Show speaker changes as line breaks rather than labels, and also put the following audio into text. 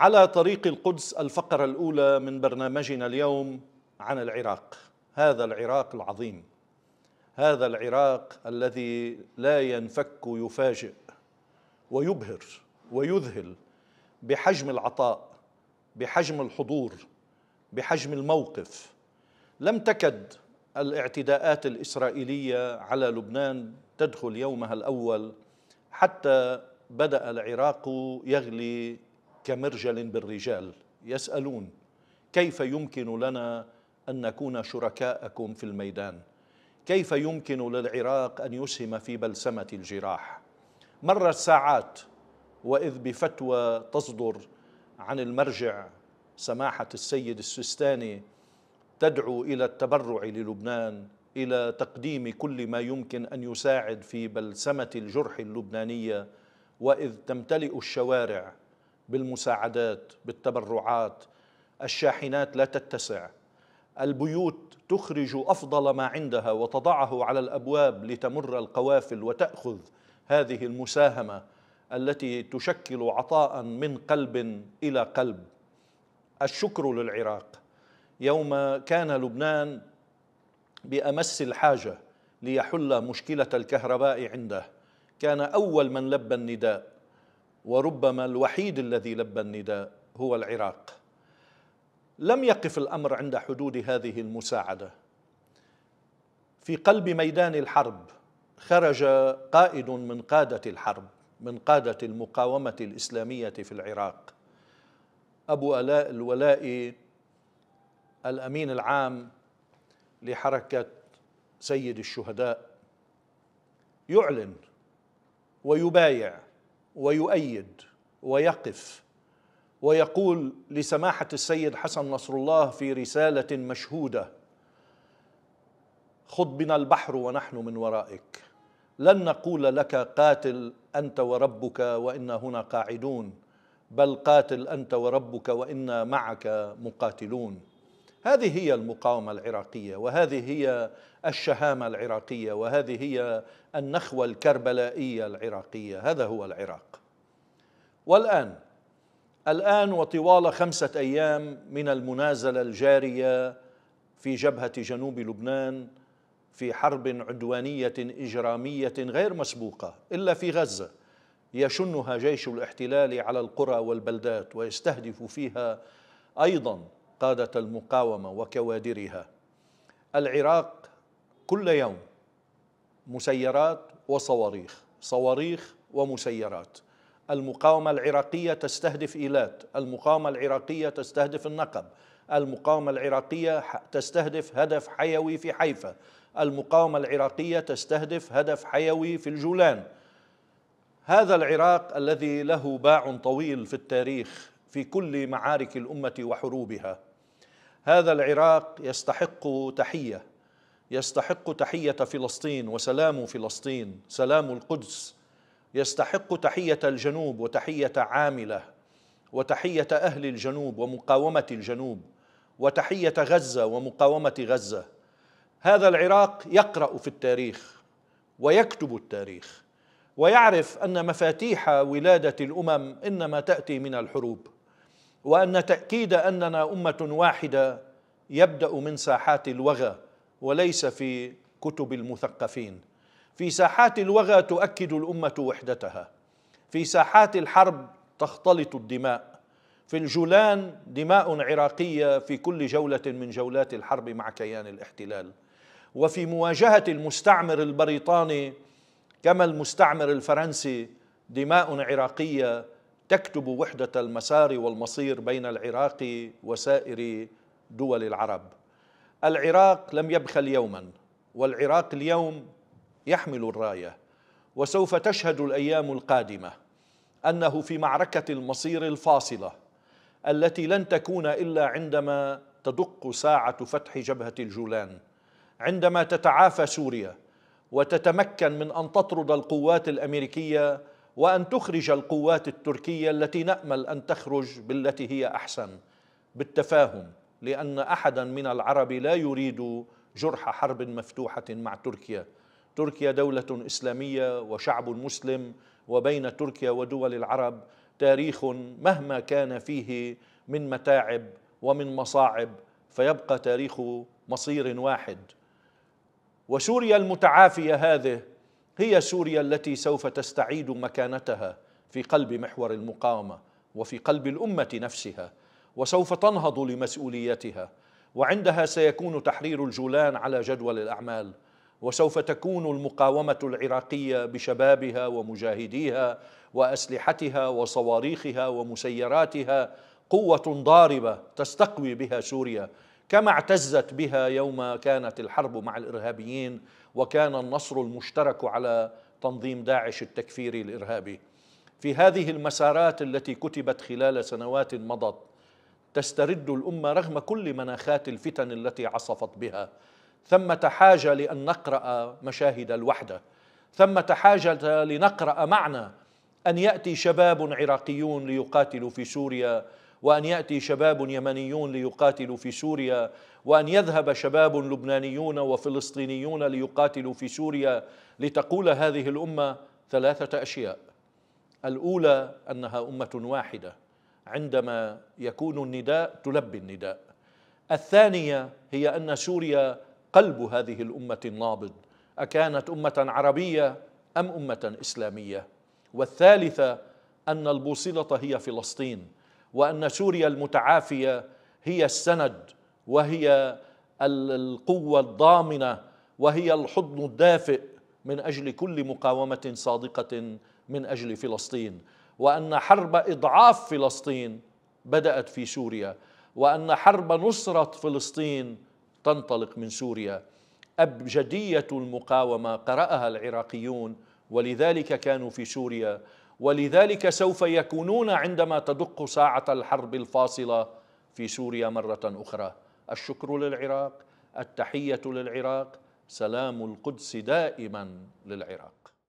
على طريق القدس الفقرة الأولى من برنامجنا اليوم عن العراق هذا العراق العظيم هذا العراق الذي لا ينفك يفاجئ ويبهر ويذهل بحجم العطاء بحجم الحضور بحجم الموقف لم تكد الاعتداءات الإسرائيلية على لبنان تدخل يومها الأول حتى بدأ العراق يغلي كمرجل بالرجال يسألون كيف يمكن لنا أن نكون شركاءكم في الميدان كيف يمكن للعراق أن يسهم في بلسمة الجراح مرت ساعات وإذ بفتوى تصدر عن المرجع سماحة السيد السستاني تدعو إلى التبرع للبنان إلى تقديم كل ما يمكن أن يساعد في بلسمة الجرح اللبنانية وإذ تمتلئ الشوارع بالمساعدات بالتبرعات الشاحنات لا تتسع البيوت تخرج افضل ما عندها وتضعه على الابواب لتمر القوافل وتاخذ هذه المساهمه التي تشكل عطاء من قلب الى قلب الشكر للعراق يوم كان لبنان بامس الحاجه ليحل مشكله الكهرباء عنده كان اول من لبى النداء وربما الوحيد الذي لبى النداء هو العراق لم يقف الامر عند حدود هذه المساعده في قلب ميدان الحرب خرج قائد من قاده الحرب من قاده المقاومه الاسلاميه في العراق ابو الاء الولائي الامين العام لحركه سيد الشهداء يعلن ويبايع ويؤيد ويقف ويقول لسماحه السيد حسن نصر الله في رساله مشهوده خض بنا البحر ونحن من ورائك لن نقول لك قاتل انت وربك وانا هنا قاعدون بل قاتل انت وربك وانا معك مقاتلون هذه هي المقاومة العراقية وهذه هي الشهامة العراقية وهذه هي النخوة الكربلائية العراقية هذا هو العراق والآن الآن وطوال خمسة أيام من المنازلة الجارية في جبهة جنوب لبنان في حرب عدوانية إجرامية غير مسبوقة إلا في غزة يشنها جيش الاحتلال على القرى والبلدات ويستهدف فيها أيضاً قادة المقاومة وكوادرها العراق كل يوم مسيرات وصواريخ صواريخ ومسيرات المقاومة العراقية تستهدف إيلات المقاومة العراقية تستهدف النقب المقاومة العراقية تستهدف هدف حيوي في حيفا المقاومة العراقية تستهدف هدف حيوي في الجولان هذا العراق الذي له باع طويل في التاريخ في كل معارك الأمة وحروبها هذا العراق يستحق تحيه يستحق تحيه فلسطين وسلام فلسطين سلام القدس يستحق تحيه الجنوب وتحيه عامله وتحيه اهل الجنوب ومقاومه الجنوب وتحيه غزه ومقاومه غزه هذا العراق يقرا في التاريخ ويكتب التاريخ ويعرف ان مفاتيح ولاده الامم انما تاتي من الحروب وأن تأكيد أننا أمة واحدة يبدأ من ساحات الوغى وليس في كتب المثقفين في ساحات الوغى تؤكد الأمة وحدتها في ساحات الحرب تختلط الدماء في الجولان دماء عراقية في كل جولة من جولات الحرب مع كيان الاحتلال وفي مواجهة المستعمر البريطاني كما المستعمر الفرنسي دماء عراقية تكتب وحدة المسار والمصير بين العراق وسائر دول العرب العراق لم يبخل يوما والعراق اليوم يحمل الراية وسوف تشهد الأيام القادمة أنه في معركة المصير الفاصلة التي لن تكون إلا عندما تدق ساعة فتح جبهة الجولان عندما تتعافى سوريا وتتمكن من أن تطرد القوات الأمريكية وأن تخرج القوات التركية التي نأمل أن تخرج بالتي هي أحسن بالتفاهم لأن أحدا من العرب لا يريد جرح حرب مفتوحة مع تركيا تركيا دولة إسلامية وشعب مسلم وبين تركيا ودول العرب تاريخ مهما كان فيه من متاعب ومن مصاعب فيبقى تاريخ مصير واحد وسوريا المتعافية هذه هي سوريا التي سوف تستعيد مكانتها في قلب محور المقاومه وفي قلب الامه نفسها وسوف تنهض لمسؤوليتها وعندها سيكون تحرير الجولان على جدول الاعمال وسوف تكون المقاومه العراقيه بشبابها ومجاهديها واسلحتها وصواريخها ومسيراتها قوه ضاربه تستقوي بها سوريا كما اعتزت بها يوم كانت الحرب مع الارهابيين وكان النصر المشترك على تنظيم داعش التكفيري الارهابي. في هذه المسارات التي كتبت خلال سنوات مضت تسترد الامه رغم كل مناخات الفتن التي عصفت بها. ثمه حاجه لان نقرا مشاهد الوحده. ثمه حاجه لنقرا معنى ان ياتي شباب عراقيون ليقاتلوا في سوريا وأن يأتي شباب يمنيون ليقاتلوا في سوريا وأن يذهب شباب لبنانيون وفلسطينيون ليقاتلوا في سوريا لتقول هذه الأمة ثلاثة أشياء الأولى أنها أمة واحدة عندما يكون النداء تلبي النداء الثانية هي أن سوريا قلب هذه الأمة النابض أكانت أمة عربية أم أمة إسلامية والثالثة أن البوصلة هي فلسطين وان سوريا المتعافيه هي السند وهي القوه الضامنه وهي الحضن الدافئ من اجل كل مقاومه صادقه من اجل فلسطين وان حرب اضعاف فلسطين بدات في سوريا وان حرب نصره فلسطين تنطلق من سوريا ابجديه المقاومه قراها العراقيون ولذلك كانوا في سوريا ولذلك سوف يكونون عندما تدق ساعة الحرب الفاصلة في سوريا مرة أخرى الشكر للعراق التحية للعراق سلام القدس دائما للعراق